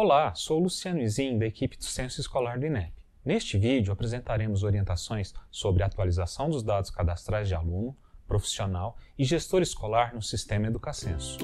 Olá, sou Luciano Izim da equipe do Censo Escolar do INEP. Neste vídeo apresentaremos orientações sobre a atualização dos dados cadastrais de aluno, profissional e gestor escolar no sistema Educacenso.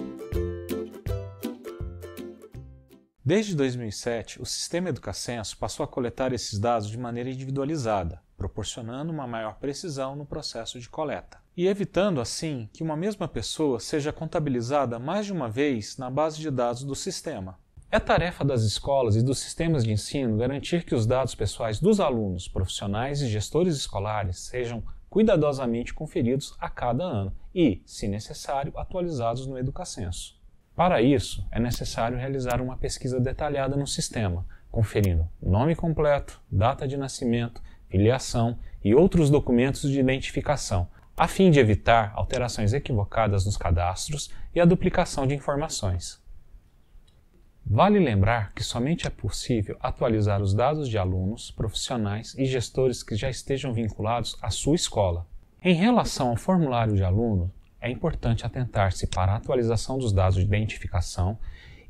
Desde 2007, o sistema Educacenso passou a coletar esses dados de maneira individualizada, proporcionando uma maior precisão no processo de coleta e evitando assim que uma mesma pessoa seja contabilizada mais de uma vez na base de dados do sistema. É tarefa das escolas e dos sistemas de ensino garantir que os dados pessoais dos alunos, profissionais e gestores escolares sejam cuidadosamente conferidos a cada ano e, se necessário, atualizados no Educacenso. Para isso, é necessário realizar uma pesquisa detalhada no sistema, conferindo nome completo, data de nascimento, filiação e outros documentos de identificação, a fim de evitar alterações equivocadas nos cadastros e a duplicação de informações. Vale lembrar que somente é possível atualizar os dados de alunos, profissionais e gestores que já estejam vinculados à sua escola. Em relação ao formulário de aluno, é importante atentar-se para a atualização dos dados de identificação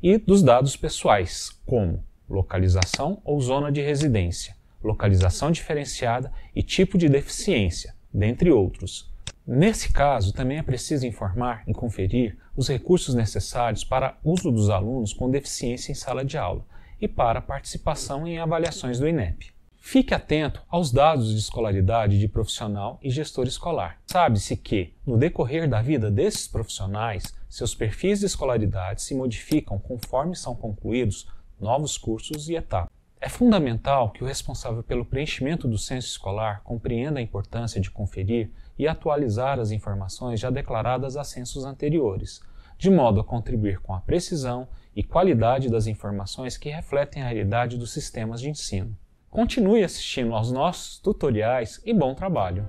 e dos dados pessoais, como localização ou zona de residência, localização diferenciada e tipo de deficiência, dentre outros Nesse caso, também é preciso informar e conferir os recursos necessários para uso dos alunos com deficiência em sala de aula e para participação em avaliações do INEP. Fique atento aos dados de escolaridade de profissional e gestor escolar. Sabe-se que, no decorrer da vida desses profissionais, seus perfis de escolaridade se modificam conforme são concluídos novos cursos e etapas. É fundamental que o responsável pelo preenchimento do censo escolar compreenda a importância de conferir e atualizar as informações já declaradas a censos anteriores, de modo a contribuir com a precisão e qualidade das informações que refletem a realidade dos sistemas de ensino. Continue assistindo aos nossos tutoriais e bom trabalho!